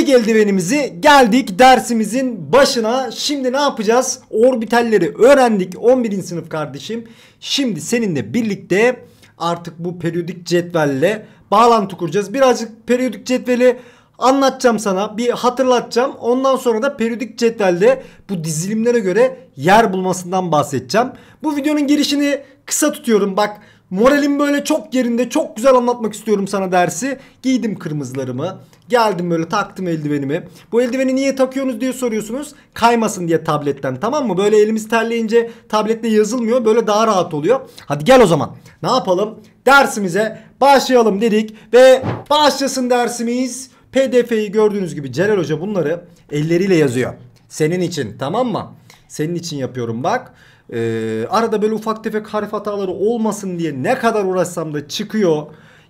Geldi benimizi geldik dersimizin başına. Şimdi ne yapacağız? Orbitalleri öğrendik 11. sınıf kardeşim. Şimdi seninle birlikte artık bu periyodik cetvelle bağlantı kuracağız. Birazcık periyodik cetveli anlatacağım sana bir hatırlatacağım. Ondan sonra da periyodik cetvelde bu dizilimlere göre yer bulmasından bahsedeceğim. Bu videonun girişini kısa tutuyorum. Bak Moralim böyle çok yerinde çok güzel anlatmak istiyorum sana dersi. Giydim kırmızılarımı. Geldim böyle taktım eldivenimi. Bu eldiveni niye takıyorsunuz diye soruyorsunuz. Kaymasın diye tabletten tamam mı? Böyle elimiz terleyince tablette yazılmıyor. Böyle daha rahat oluyor. Hadi gel o zaman. Ne yapalım? Dersimize başlayalım dedik. Ve başlasın dersimiz. PDF'yi gördüğünüz gibi Celal Hoca bunları elleriyle yazıyor. Senin için tamam mı? Senin için yapıyorum bak. Ee, arada böyle ufak tefek harf hataları olmasın diye ne kadar uğraşsam da çıkıyor.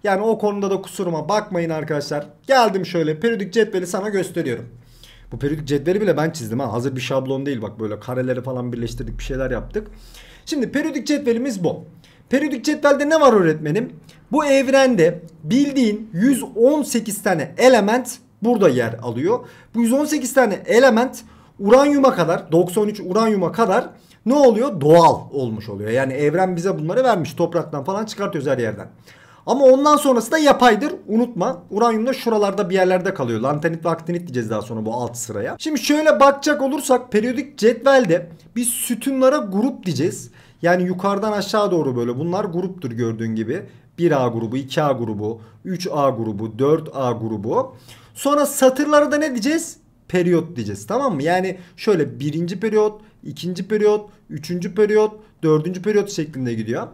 Yani o konuda da kusuruma bakmayın arkadaşlar. Geldim şöyle periyodik cetveli sana gösteriyorum. Bu periyodik cetveli bile ben çizdim ha. Hazır bir şablon değil bak böyle kareleri falan birleştirdik bir şeyler yaptık. Şimdi periyodik cetvelimiz bu. Periyodik cetvelde ne var öğretmenim? Bu evrende bildiğin 118 tane element burada yer alıyor. Bu 118 tane element uranyuma kadar 93 uranyuma kadar ne oluyor? Doğal olmuş oluyor. Yani evren bize bunları vermiş. Topraktan falan çıkartıyoruz her yerden. Ama ondan sonrası da yapaydır. Unutma. Uranyum da şuralarda bir yerlerde kalıyor. Lantanit ve aktinit diyeceğiz daha sonra bu alt sıraya. Şimdi şöyle bakacak olursak periyodik cetvelde biz sütunlara grup diyeceğiz. Yani yukarıdan aşağı doğru böyle bunlar gruptur gördüğün gibi. 1A grubu, 2A grubu, 3A grubu, 4A grubu. Sonra satırları da ne diyeceğiz? Periyot diyeceğiz tamam mı? Yani şöyle birinci periyot, ikinci periyot, üçüncü periyot, dördüncü periyot şeklinde gidiyor.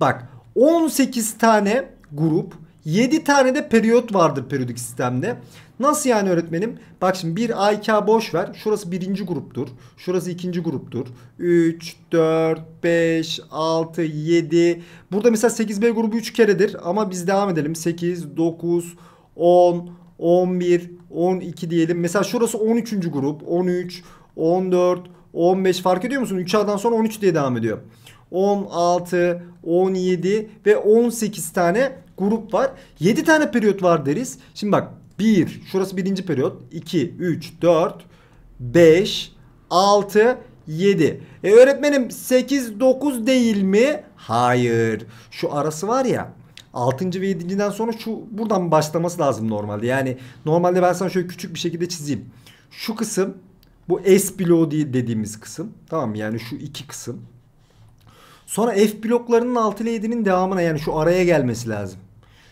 Bak 18 tane grup 7 tane de periyot vardır periyodik sistemde. Nasıl yani öğretmenim? Bak şimdi bir A 2 boş ver. Şurası birinci gruptur. Şurası ikinci gruptur. 3, 4, 5, 6, 7. Burada mesela 8B grubu 3 keredir. Ama biz devam edelim. 8, 9, 10, 11, 12 diyelim. Mesela şurası 13. grup. 13, 14, 14. 15 fark ediyor musun? 3 A'dan sonra 13 diye devam ediyor. 16, 17 ve 18 tane grup var. 7 tane periyot var deriz. Şimdi bak 1 şurası birinci periyot. 2, 3, 4, 5, 6, 7. E öğretmenim 8, 9 değil mi? Hayır. Şu arası var ya 6. ve 7.den sonra şu buradan başlaması lazım normalde. Yani normalde ben sana şöyle küçük bir şekilde çizeyim. Şu kısım bu S bloğu diye dediğimiz kısım. Tamam yani şu iki kısım. Sonra F bloklarının 6 ile 7'nin devamına yani şu araya gelmesi lazım.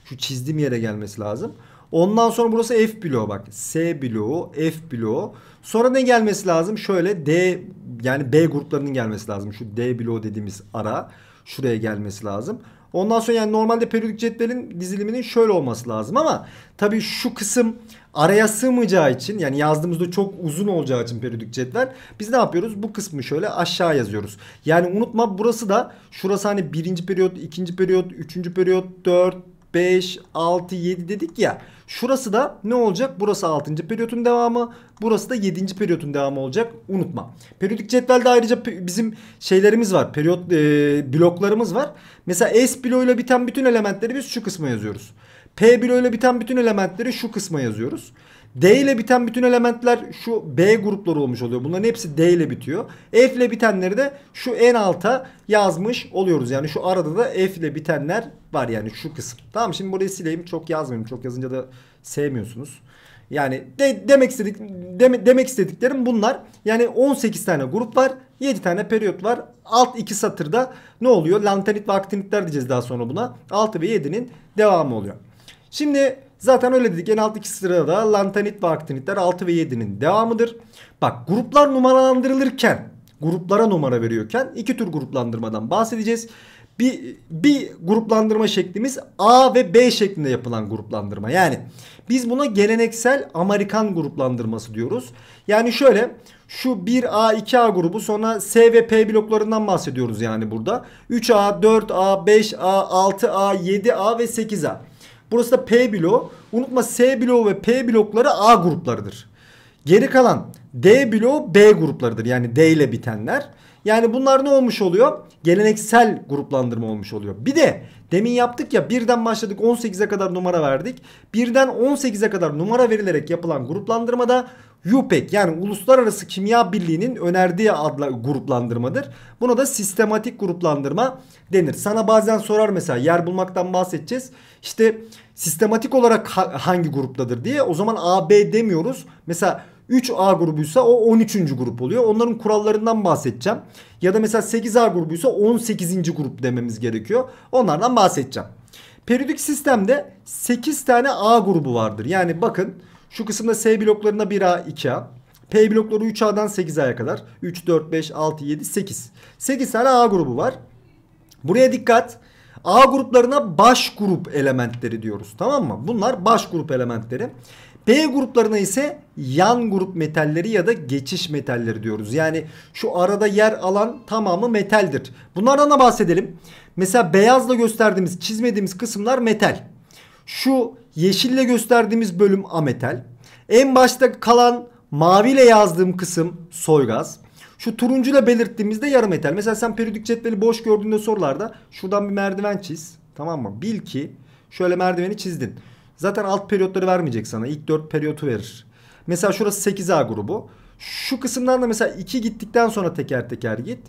Şu çizdiğim yere gelmesi lazım. Ondan sonra burası F bloğu bak. S bloğu, F bloğu. Sonra ne gelmesi lazım? Şöyle D yani B gruplarının gelmesi lazım. Şu D bloğu dediğimiz ara şuraya gelmesi lazım. Ondan sonra yani normalde periyodik cetvelin diziliminin şöyle olması lazım ama tabii şu kısım araya sığmayacağı için yani yazdığımızda çok uzun olacağı için periyodik cetvel biz ne yapıyoruz? Bu kısmı şöyle aşağı yazıyoruz. Yani unutma burası da şurası hani birinci periyot, ikinci periyot, üçüncü periyot, dört, 5, 6, 7 dedik ya. Şurası da ne olacak? Burası 6. periyotun devamı. Burası da 7. periyotun devamı olacak. Unutma. Periyodik cetvelde ayrıca bizim şeylerimiz var. Periyot e, bloklarımız var. Mesela S bloğuyla biten bütün elementleri biz şu kısma yazıyoruz. P bloğuyla biten bütün elementleri şu kısma yazıyoruz. D ile biten bütün elementler şu B grupları olmuş oluyor. Bunların hepsi D ile bitiyor. F ile bitenleri de şu en alta yazmış oluyoruz. Yani şu arada da F ile bitenler var yani şu kısım. Tamam şimdi burayı sileyim. Çok yazmayayım. Çok yazınca da sevmiyorsunuz. Yani de, demek istedik deme, demek istediklerim bunlar. Yani 18 tane grup var. 7 tane periyot var. Alt 2 satırda ne oluyor? Lantanit ve aktinitler diyeceğiz daha sonra buna. 6 ve 7'nin devamı oluyor. Şimdi Zaten öyle dedik en alttaki sırada lantanit ve aktinitler 6 ve 7'nin devamıdır. Bak gruplar numaralandırılırken gruplara numara veriyorken iki tür gruplandırmadan bahsedeceğiz. Bir, bir gruplandırma şeklimiz A ve B şeklinde yapılan gruplandırma. Yani biz buna geleneksel Amerikan gruplandırması diyoruz. Yani şöyle şu 1A 2A grubu sonra S ve P bloklarından bahsediyoruz yani burada. 3A 4A 5A 6A 7A ve 8A. Burası da P bloğu. Unutma S bloğu ve P blokları A gruplarıdır. Geri kalan D bloğu B gruplarıdır. Yani D ile bitenler. Yani bunlar ne olmuş oluyor? Geleneksel gruplandırma olmuş oluyor. Bir de demin yaptık ya birden başladık 18'e kadar numara verdik. Birden 18'e kadar numara verilerek yapılan gruplandırmada UPEC yani Uluslararası Kimya Birliği'nin önerdiği adla gruplandırmadır. Buna da sistematik gruplandırma denir. Sana bazen sorar mesela yer bulmaktan bahsedeceğiz. İşte sistematik olarak hangi gruptadır diye o zaman A, B demiyoruz. Mesela 3A grubuysa o 13. grup oluyor. Onların kurallarından bahsedeceğim. Ya da mesela 8A grubuysa 18. grup dememiz gerekiyor. Onlardan bahsedeceğim. Periyodik sistemde 8 tane A grubu vardır. Yani bakın şu kısımda S bloklarına 1A 2A. P blokları 3A'dan 8A'ya kadar. 3, 4, 5, 6, 7, 8. 8 tane A grubu var. Buraya dikkat. A gruplarına baş grup elementleri diyoruz. Tamam mı? Bunlar baş grup elementleri. B gruplarına ise yan grup metalleri ya da geçiş metalleri diyoruz. Yani şu arada yer alan tamamı metaldir. Bunlardan da bahsedelim. Mesela beyazla gösterdiğimiz, çizmediğimiz kısımlar metal. Şu Yeşille gösterdiğimiz bölüm ametel, En başta kalan maviyle yazdığım kısım soygaz. Şu turuncuyla belirttiğimizde yarım metal. Mesela sen periyodik cetveli boş gördüğünde sorularda şuradan bir merdiven çiz. Tamam mı? Bil ki şöyle merdiveni çizdin. Zaten alt periyotları vermeyecek sana. İlk 4 periyotu verir. Mesela şurası 8A grubu. Şu kısımdan da mesela 2 gittikten sonra teker teker git.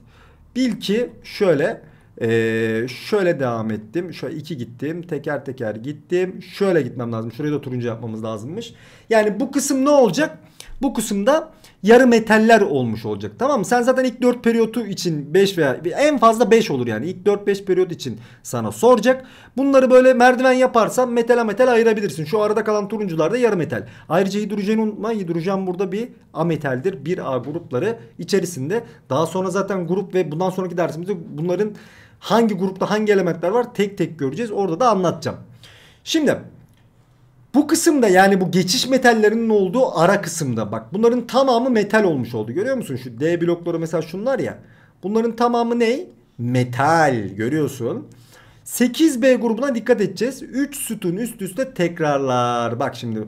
Bil ki şöyle ee, şöyle devam ettim. Şöyle iki gittim. Teker teker gittim. Şöyle gitmem lazım. Şurayı da turuncu yapmamız lazımmış. Yani bu kısım ne olacak? Bu kısımda yarı metaller olmuş olacak. Tamam mı? Sen zaten ilk 4 periyotu için 5 veya en fazla 5 olur yani. İlk 4-5 periyot için sana soracak. Bunları böyle merdiven yaparsan metala metal ayırabilirsin. Şu arada kalan turuncular da yarı metal. Ayrıca hidrojeni unutma. Hidrojen burada bir ametaldir. 1A grupları içerisinde. Daha sonra zaten grup ve bundan sonraki dersimizde bunların Hangi grupta hangi elementler var tek tek göreceğiz. Orada da anlatacağım. Şimdi bu kısımda yani bu geçiş metallerinin olduğu ara kısımda bak bunların tamamı metal olmuş oldu. Görüyor musun? Şu D blokları mesela şunlar ya. Bunların tamamı ne? Metal görüyorsun. 8B grubuna dikkat edeceğiz. 3 sütun üst üste tekrarlar. Bak şimdi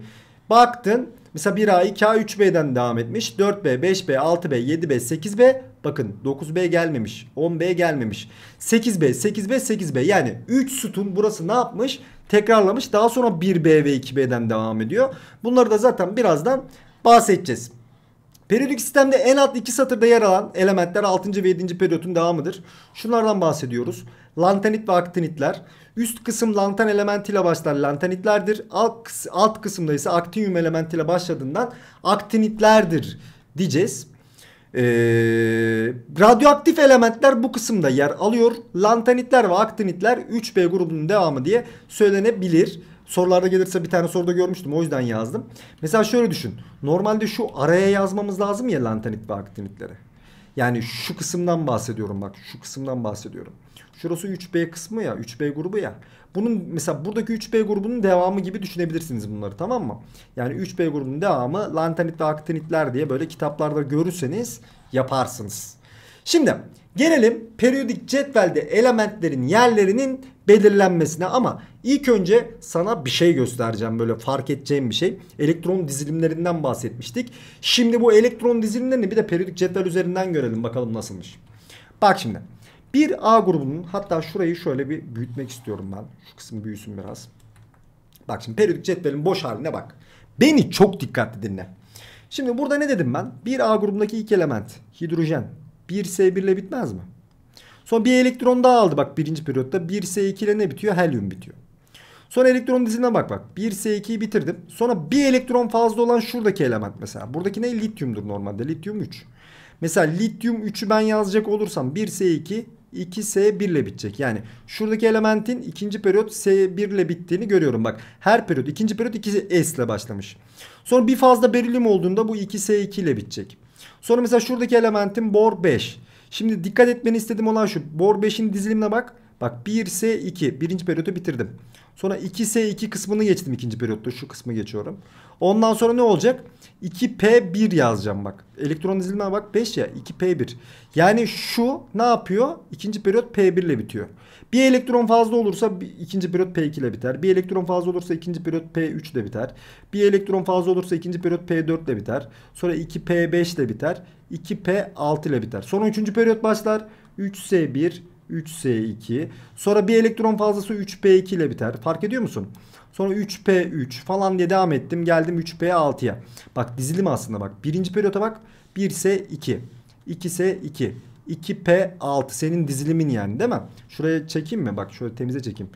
baktın Mesela 1A'yı K3B'den devam etmiş. 4B, 5B, 6B, 7B, 8B. Bakın 9B gelmemiş. 10B gelmemiş. 8B, 8B, 8B. Yani 3 sütun burası ne yapmış? Tekrarlamış. Daha sonra 1B ve 2B'den devam ediyor. Bunları da zaten birazdan bahsedeceğiz. Periyodik sistemde en alt iki satırda yer alan elementler 6. ve 7. periyotun devamıdır. Şunlardan bahsediyoruz. Lantanit ve aktinitler. Üst kısım lantan elementiyle başlar lantanitlerdir. Alt, alt kısımda ise aktinyum elementiyle başladığından aktinitlerdir diyeceğiz. Ee, radyoaktif elementler bu kısımda yer alıyor. Lantanitler ve aktinitler 3B grubunun devamı diye söylenebilir. Sorularda gelirse bir tane soruda görmüştüm o yüzden yazdım. Mesela şöyle düşün. Normalde şu araya yazmamız lazım ya lantanit ve aktinitleri. Yani şu kısımdan bahsediyorum bak şu kısımdan bahsediyorum. Şurası 3B kısmı ya 3B grubu ya. Bunun mesela buradaki 3B grubunun devamı gibi düşünebilirsiniz bunları tamam mı? Yani 3B grubunun devamı lantanit ve aktinitler diye böyle kitaplarda görürseniz yaparsınız. Şimdi gelelim periyodik cetvelde elementlerin yerlerinin belirlenmesine ama İlk önce sana bir şey göstereceğim böyle fark edeceğim bir şey. Elektron dizilimlerinden bahsetmiştik. Şimdi bu elektron dizilimlerini bir de periyodik cetvel üzerinden görelim bakalım nasılmış. Bak şimdi bir A grubunun hatta şurayı şöyle bir büyütmek istiyorum ben. Şu kısmı büyüsün biraz. Bak şimdi periyodik cetvelin boş haline bak. Beni çok dikkatli dinle. Şimdi burada ne dedim ben? Bir A grubundaki ilk element hidrojen. 1S1 ile bitmez mi? Sonra bir elektron daha aldı bak birinci periyotta. 1S2 ile ne bitiyor? Helyum bitiyor. Sonra elektron diziline bak bak. 1S2'yi bitirdim. Sonra bir elektron fazla olan şuradaki element mesela. Buradaki ne? Lityumdur normalde. Lityum 3. Mesela lityum 3'ü ben yazacak olursam 1S2 2S1 ile bitecek. Yani şuradaki elementin ikinci periyot S1 ile bittiğini görüyorum. Bak her periyot ikinci periyot 2S ile başlamış. Sonra bir fazla berilyum olduğunda bu 2S2 ile bitecek. Sonra mesela şuradaki elementin bor 5. Şimdi dikkat etmeni istediğim olan şu. Bor 5'in dizilimine bak. Bak 1S2 birinci periyotu bitirdim. Sonra 2S2 kısmını geçtim ikinci periyotta. Şu kısmı geçiyorum. Ondan sonra ne olacak? 2P1 yazacağım bak. Elektron dizilimine bak 5 ya 2P1. Yani şu ne yapıyor? İkinci periyot P1 ile bitiyor. Bir elektron fazla olursa ikinci periyot P2 ile biter. Bir elektron fazla olursa ikinci periyot P3 ile biter. Bir elektron fazla olursa ikinci periyot P4 ile biter. Sonra 2P5 ile biter. 2P6 ile biter. Sonra üçüncü periyot başlar. 3S1, 3S2. Sonra bir elektron fazlası 3P2 ile biter. Fark ediyor musun? Sonra 3P3 falan diye devam ettim. Geldim 3P6'ya. Bak dizilim aslında bak. Birinci periyota bak. 1S2. 2S2. 2P6 senin dizilimin yani değil mi? Şuraya çekeyim mi? Bak şöyle temize çekeyim.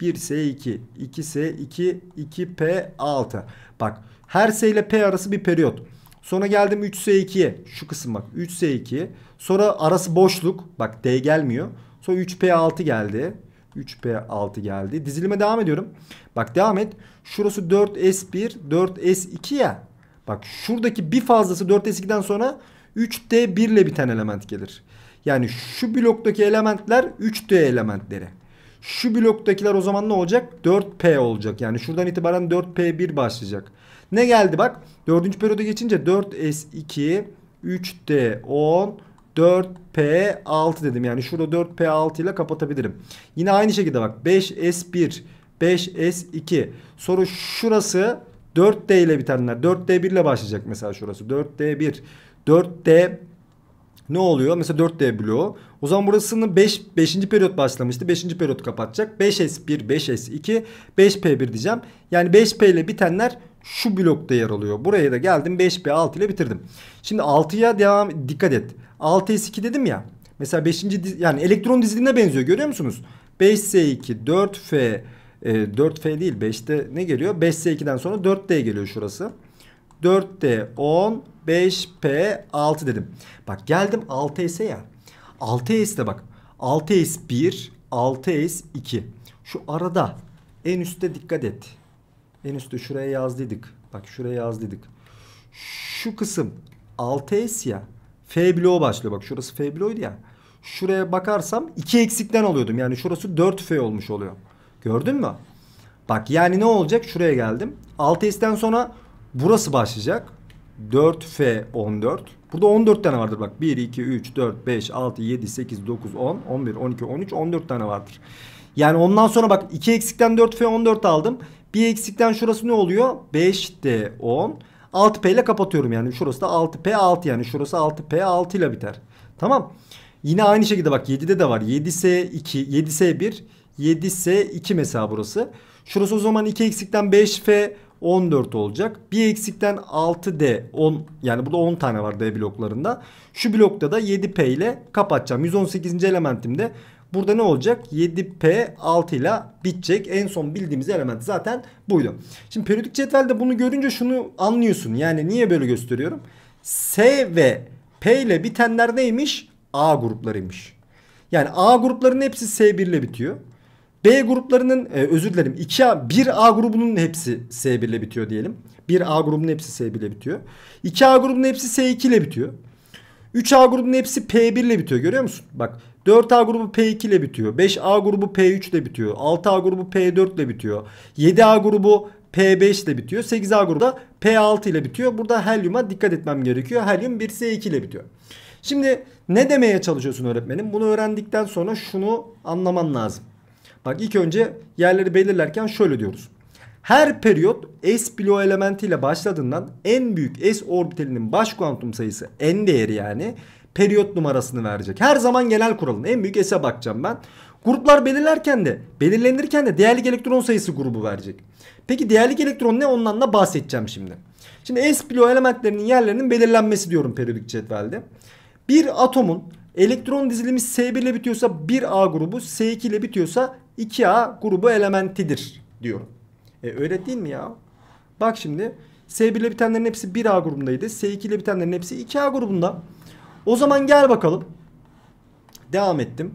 1S2, 2S2, 2P6. Bak her S ile P arası bir periyot. Sonra geldim 3S2'ye. Şu kısım bak 3S2. Sonra arası boşluk. Bak D gelmiyor. Sonra 3P6 geldi. 3P6 geldi. Dizilime devam ediyorum. Bak devam et. Şurası 4S1, 4S2 ya. Bak şuradaki bir fazlası 4S2'den sonra 3D1 ile biten element gelir. Yani şu bloktaki elementler 3D elementleri. Şu bloktakiler o zaman ne olacak? 4P olacak. Yani şuradan itibaren 4P1 başlayacak. Ne geldi bak? 4. periyoda geçince 4S2, 3D10, 4P6 dedim. Yani şurada 4P6 ile kapatabilirim. Yine aynı şekilde bak 5S1 5S2 Soru şurası 4D ile bitenler 4D1 ile başlayacak mesela şurası 4D1 4D ne oluyor? Mesela 4D bloğu. O zaman burasının 5, 5. periyot başlamıştı. 5. periyot kapatacak. 5S1, 5S2, 5P1 diyeceğim. Yani 5P ile bitenler şu blokta yer alıyor. Buraya da geldim 5P6 ile bitirdim. Şimdi 6'ya devam dikkat et. 6s2 dedim ya. Mesela 5. yani elektron dizilimine benziyor görüyor musunuz? 5s2 4f e, 4f değil 5'te ne geliyor? 5s2'den sonra 4d geliyor şurası. 4d 10 5p 6 dedim. Bak geldim 6 s ya. 6s'de bak 6s1 6s2 şu arada en üstte dikkat et. En üstte şuraya yazdıydık. Bak şuraya yazdıydık. Şu kısım 6s ya. F bloğu başlıyor. Bak şurası F bloğuydu ya. Şuraya bakarsam 2 eksikten alıyordum. Yani şurası 4F olmuş oluyor. Gördün mü? Bak yani ne olacak? Şuraya geldim. 6S'ten sonra burası başlayacak. 4F 14. Burada 14 tane vardır bak. 1, 2, 3, 4, 5, 6, 7, 8, 9, 10, 11, 12, 13, 14 tane vardır. Yani ondan sonra bak 2 eksikten 4F 14 aldım. Bir eksikten şurası ne oluyor? 5D 10. 6P ile kapatıyorum yani. Şurası da 6P6 yani. Şurası 6P6 ile biter. Tamam. Yine aynı şekilde bak 7'de de var. 7S2, 7S1, 7S2 mesela burası. Şurası o zaman 2 eksikten 5F 14 olacak. 1 eksikten 6D 10 yani burada 10 tane var D bloklarında. Şu blokta da 7P ile kapatacağım. 118. elementimde Burada ne olacak? 7P 6 ile bitecek. En son bildiğimiz element zaten buydu. Şimdi periyodik cetvelde bunu görünce şunu anlıyorsun. Yani niye böyle gösteriyorum? S ve P ile bitenler neymiş? A gruplarıymış. Yani A gruplarının hepsi S1 ile bitiyor. B gruplarının e, özür dilerim 2A 1A grubunun hepsi S1 ile bitiyor diyelim. 1A grubunun hepsi S1 ile bitiyor. 2A grubunun hepsi S2 ile bitiyor. 3A grubunun hepsi P1 ile bitiyor görüyor musun? Bak 4A grubu P2 ile bitiyor. 5A grubu P3 ile bitiyor. 6A grubu P4 ile bitiyor. 7A grubu P5 ile bitiyor. 8A grubu da P6 ile bitiyor. Burada helyuma dikkat etmem gerekiyor. Helyum 1S2 ile bitiyor. Şimdi ne demeye çalışıyorsun öğretmenim? Bunu öğrendikten sonra şunu anlaman lazım. Bak ilk önce yerleri belirlerken şöyle diyoruz. Her periyot S bilo elementiyle başladığından en büyük S orbitalinin baş kuantum sayısı n değeri yani periyot numarasını verecek. Her zaman genel kuralın en büyük S'e bakacağım ben. Gruplar belirlerken de belirlenirken de değerlik elektron sayısı grubu verecek. Peki değerlik elektron ne ondan da bahsedeceğim şimdi. Şimdi s pilo elementlerinin yerlerinin belirlenmesi diyorum periyodik cetvelde. Bir atomun elektron dizilimi S1 ile bitiyorsa 1A grubu S2 ile bitiyorsa 2A grubu elementidir diyorum. E öyle değil mi ya? Bak şimdi S1 ile bitenlerin hepsi 1A grubundaydı. S2 ile bitenlerin hepsi 2A grubunda. O zaman gel bakalım. Devam ettim.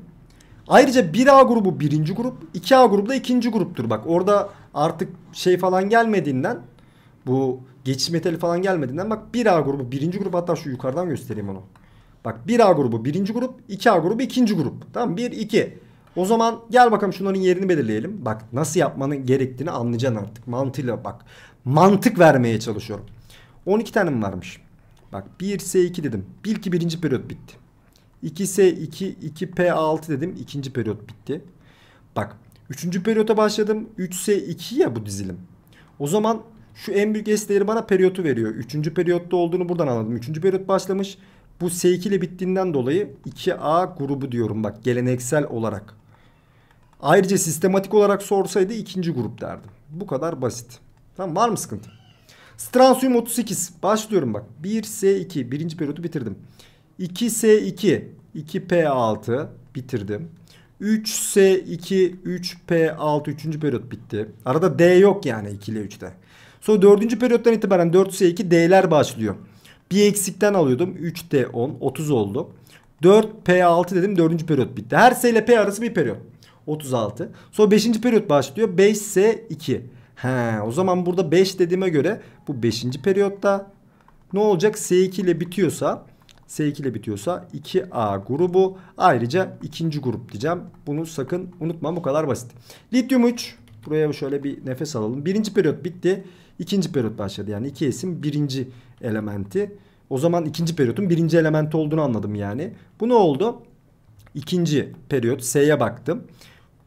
Ayrıca 1A grubu birinci grup, 2A grubu da ikinci gruptur. Bak orada artık şey falan gelmediğinden bu geçiş metali falan gelmediğinden bak 1A grubu birinci grup hatta şu yukarıdan göstereyim onu. Bak 1A grubu birinci grup, 2A grubu ikinci grup. Tamam 1, 2. O zaman gel bakalım şunların yerini belirleyelim. Bak nasıl yapmanın gerektiğini anlayacaksın artık. Mantığıyla bak. Mantık vermeye çalışıyorum. 12 tane mi varmış? Bak 1S2 dedim. Bil ki birinci periyot bitti. 2S2, 2P6 dedim. ikinci periyot bitti. Bak 3. periyota başladım. 3S2 ya bu dizilim. O zaman şu en büyük S değeri bana periyotu veriyor. 3. periyotta olduğunu buradan anladım. 3. periyot başlamış. Bu S2 ile bittiğinden dolayı 2A grubu diyorum bak geleneksel olarak. Ayrıca sistematik olarak sorsaydı ikinci grup derdim. Bu kadar basit. Tamam var mı sıkıntı? Stransiyum 38. Başlıyorum bak. 1S2 birinci periyodu bitirdim. 2S2 2P6 bitirdim. 3S2 3P6 üçüncü periyot bitti. Arada D yok yani 2 ile 3'te. Sonra dördüncü periyottan itibaren 4S2 D'ler başlıyor. Bir eksikten alıyordum. 3D10 30 oldu. 4P6 dedim dördüncü periyot bitti. Her S ile P arası bir periyot. 36. Sonra 5. periyot başlıyor. 5S2. He, o zaman burada 5 dediğime göre bu 5. periyotta ne olacak? S2 ile bitiyorsa S2 ile bitiyorsa 2A grubu ayrıca ikinci grup diyeceğim. Bunu sakın unutma bu kadar basit. Lityum 3 buraya şöyle bir nefes alalım. Birinci periyot bitti. İkinci periyot başladı yani iki esim birinci elementi. O zaman ikinci periyotun birinci elementi olduğunu anladım yani. Bu ne oldu? İkinci periyot S'ye baktım.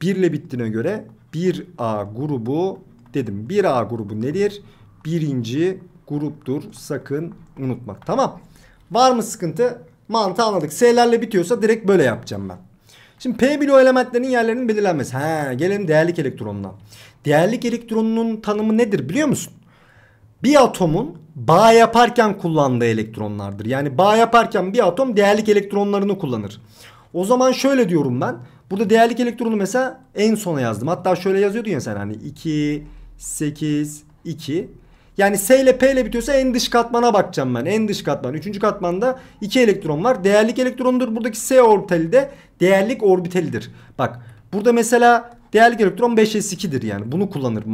1 ile bittiğine göre 1A grubu dedim. 1A grubu nedir? Birinci gruptur. Sakın unutma. Tamam. Var mı sıkıntı? Mantı anladık. S'lerle bitiyorsa direkt böyle yapacağım ben. Şimdi P bloğu elementlerinin yerlerinin belirlenmesi. He, gelelim değerlik elektronuna. Değerlik elektronunun tanımı nedir biliyor musun? Bir atomun bağ yaparken kullandığı elektronlardır. Yani bağ yaparken bir atom değerlik elektronlarını kullanır. O zaman şöyle diyorum ben. Burada değerlik elektronu mesela en sona yazdım. Hatta şöyle yazıyordun ya sen hani 2 8, 2. Yani S ile P ile bitiyorsa en dış katmana bakacağım ben. En dış katman. Üçüncü katmanda 2 elektron var. Değerlik elektrondur. Buradaki S orbitali de değerlik orbitalidir. Bak burada mesela değerlik elektron 5s2'dir yani. Bunu kullanır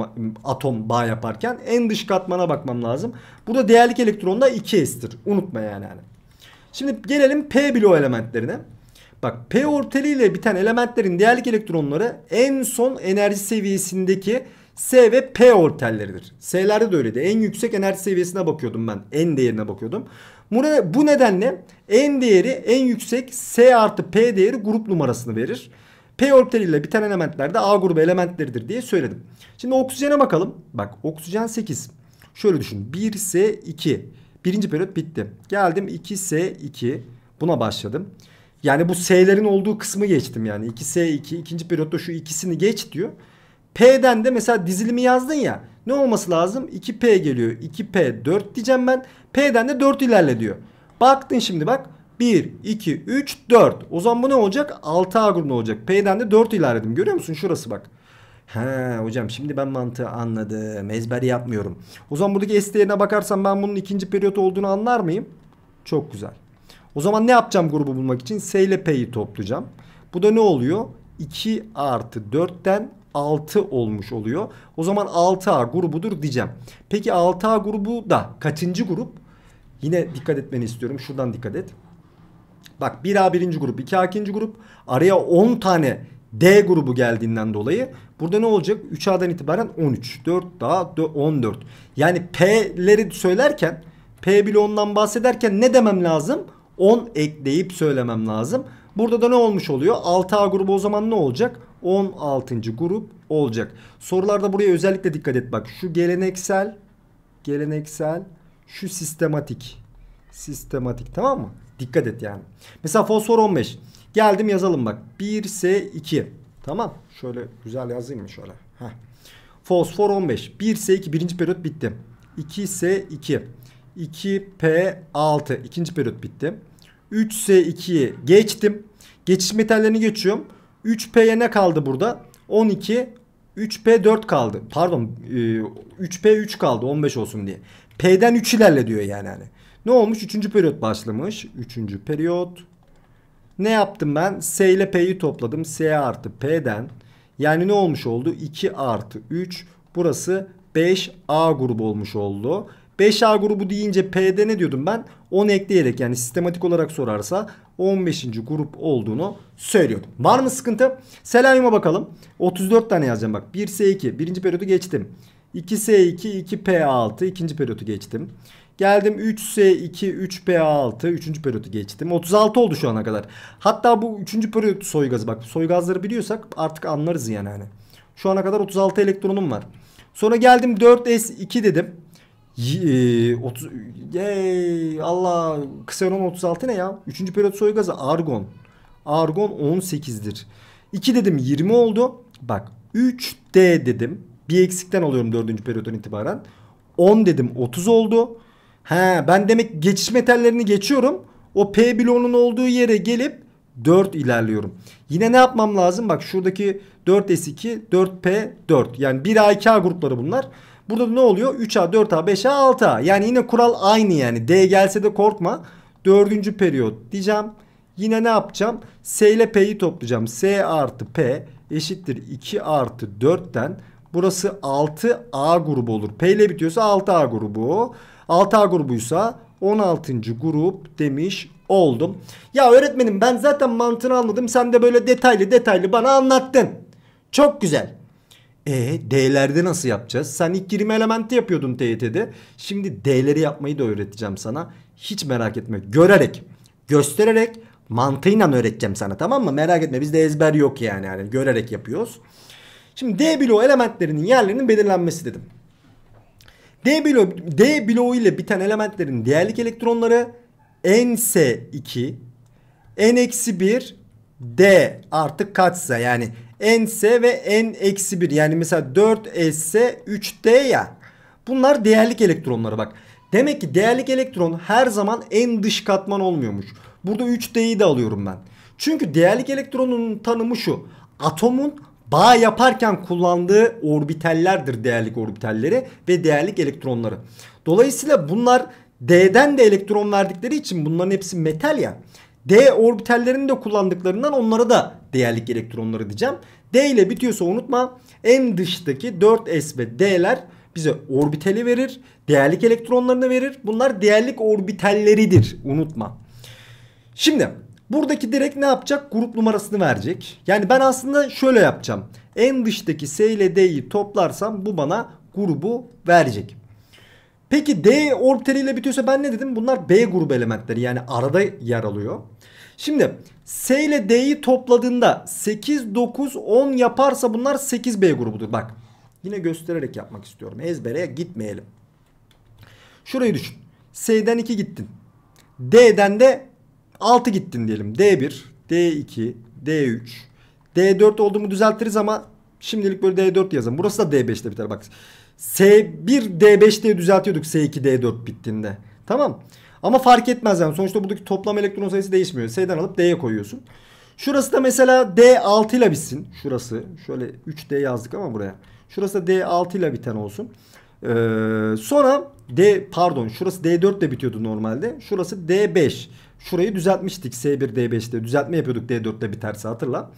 atom bağ yaparken. En dış katmana bakmam lazım. Burada değerlik elektron da 2s'tir. Unutma yani. yani Şimdi gelelim P bloğu elementlerine. Bak P orbitali ile biten elementlerin değerlik elektronları en son enerji seviyesindeki S ve P orbitalleridir. S'lerde de öyleydi. En yüksek enerji seviyesine bakıyordum ben. en değerine bakıyordum. Bu nedenle en değeri en yüksek S artı P değeri grup numarasını verir. P orbitaliyle biten elementler de A grubu elementleridir diye söyledim. Şimdi oksijene bakalım. Bak oksijen 8. Şöyle düşün. 1S2. Birinci periyot bitti. Geldim 2S2. Buna başladım. Yani bu S'lerin olduğu kısmı geçtim yani. 2S2. ikinci periyotta şu ikisini geç diyor. P'den de mesela dizilimi yazdın ya. Ne olması lazım? 2P geliyor. 2P 4 diyeceğim ben. P'den de 4 ilerle diyor. Baktın şimdi bak. 1, 2, 3, 4. O zaman bu ne olacak? 6A grubunda olacak. P'den de 4 ilerledim. Görüyor musun? Şurası bak. He hocam şimdi ben mantığı anladım. Ezber yapmıyorum. O zaman buradaki S değerine bakarsam ben bunun ikinci periyot olduğunu anlar mıyım? Çok güzel. O zaman ne yapacağım grubu bulmak için? S ile P'yi toplayacağım. Bu da ne oluyor? 2 artı 4'ten 6 olmuş oluyor. O zaman 6A grubudur diyeceğim. Peki 6A grubu da kaçıncı grup? Yine dikkat etmeni istiyorum. Şuradan dikkat et. Bak 1A birinci grup, 2A ikinci grup. Araya 10 tane D grubu geldiğinden dolayı burada ne olacak? 3A'dan itibaren 13. 4 daha 14. Yani P'leri söylerken P bile ondan bahsederken ne demem lazım? 10 ekleyip söylemem lazım. Burada da ne olmuş oluyor? 6A grubu o zaman ne olacak? 16. grup olacak. Sorularda buraya özellikle dikkat et bak. Şu geleneksel, geleneksel, şu sistematik. Sistematik tamam mı? Dikkat et yani. Mesela fosfor 15. Geldim yazalım bak. 1S2. Tamam. Şöyle güzel yazayım mı şöyle. Heh. Fosfor 15. 1S2 birinci periyot bitti. 2S2. 2P6 ikinci periyot bitti. 3S2'ye geçtim. Geçiş metallerini geçiyorum. 3P'ye ne kaldı burada? 12 3P 4 kaldı. Pardon 3P e, 3 kaldı 15 olsun diye. P'den 3 ilerle diyor yani. Hani. Ne olmuş? 3. periyot başlamış. 3. periyot. Ne yaptım ben? S ile P'yi topladım. S artı P'den. Yani ne olmuş oldu? 2 artı 3. Burası 5A grubu olmuş oldu. 5A grubu deyince P'de ne diyordum ben? 10 ekleyerek yani sistematik olarak sorarsa 15. grup olduğunu söylüyordum. Var mı sıkıntı? Selamıma bakalım. 34 tane yazacağım bak. 1S2 birinci periyodu geçtim. 2S2 2P6 ikinci periyodu geçtim. Geldim 3S2 3 p 6 üçüncü periyodu geçtim. 36 oldu şu ana kadar. Hatta bu üçüncü periyot soygazı bak soygazları biliyorsak artık anlarız yani hani. Şu ana kadar 36 elektronum var. Sonra geldim 4S2 dedim. Ye, 30 yey Allah Xenon 36 ne ya? 3. periyot soygazı argon. Argon 18'dir. 2 dedim 20 oldu. Bak 3D dedim. Bir eksikten alıyorum 4. periyottan itibaren. 10 dedim 30 oldu. He ben demek geçiş metallerini geçiyorum. O P bloğunun olduğu yere gelip 4 ilerliyorum. Yine ne yapmam lazım? Bak şuradaki 4S2, 4P4. Yani 1A2A grupları bunlar. Burada ne oluyor? 3A, 4A, 5A, 6A. Yani yine kural aynı yani. D gelse de korkma. Dördüncü periyot diyeceğim. Yine ne yapacağım? S ile P'yi toplayacağım. S artı P eşittir 2 artı 4'ten. Burası 6A grubu olur. P ile bitiyorsa 6A grubu. 6A grubuysa 16. grup demiş oldum. Ya öğretmenim ben zaten mantığını anladım. Sen de böyle detaylı detaylı bana anlattın. Çok güzel. E D'lerde nasıl yapacağız? Sen ilk girme elementi yapıyordun TYT'de. Şimdi D'leri yapmayı da öğreteceğim sana. Hiç merak etme. Görerek, göstererek, mantığıyla öğreteceğim sana tamam mı? Merak etme bizde ezber yok yani. yani görerek yapıyoruz. Şimdi D bloğu elementlerinin yerlerinin belirlenmesi dedim. D bloğu, D bloğu ile biten elementlerin değerlik elektronları NS2, N-1, D artık kaçsa yani N'se ve N-1 yani mesela 4S'se 3D ya. Bunlar değerlik elektronları bak. Demek ki değerlik elektron her zaman en dış katman olmuyormuş. Burada 3D'yi de alıyorum ben. Çünkü değerlik elektronun tanımı şu. Atomun bağ yaparken kullandığı orbitellerdir değerlik orbitelleri ve değerlik elektronları. Dolayısıyla bunlar D'den de elektron verdikleri için bunların hepsi metal ya. D orbitallerini de kullandıklarından onlara da değerlik elektronları diyeceğim. D ile bitiyorsa unutma en dıştaki 4S ve D'ler bize orbitali verir. Değerlik elektronlarını verir. Bunlar değerlik orbitalleridir. Unutma. Şimdi buradaki direkt ne yapacak? Grup numarasını verecek. Yani ben aslında şöyle yapacağım. En dıştaki S ile D'yi toplarsam bu bana grubu verecek. Peki D orbitaliyle bitiyorsa ben ne dedim? Bunlar B grubu elementleri yani arada yer alıyor. Şimdi S ile D'yi topladığında 8, 9, 10 yaparsa bunlar 8B grubudur. Bak yine göstererek yapmak istiyorum. Ezbere gitmeyelim. Şurayı düşün. S'den 2 gittin. D'den de 6 gittin diyelim. D1, D2, D3, D4 olduğumu düzeltiriz ama şimdilik böyle D4 yazalım. Burası da D5'te biter bak. S1 D5 diye düzeltiyorduk S2 D4 bittiğinde. Tamam. Ama fark etmez yani. Sonuçta buradaki toplam elektron sayısı değişmiyor. S'den alıp D'ye koyuyorsun. Şurası da mesela D 6 ile bitsin. Şurası. Şöyle 3D yazdık ama buraya. Şurası da D 6 ile biten olsun. Ee, sonra D pardon şurası D4 ile bitiyordu normalde. Şurası D5. Şurayı düzeltmiştik S1 D5'te. Düzeltme yapıyorduk D4 ile biterse hatırla.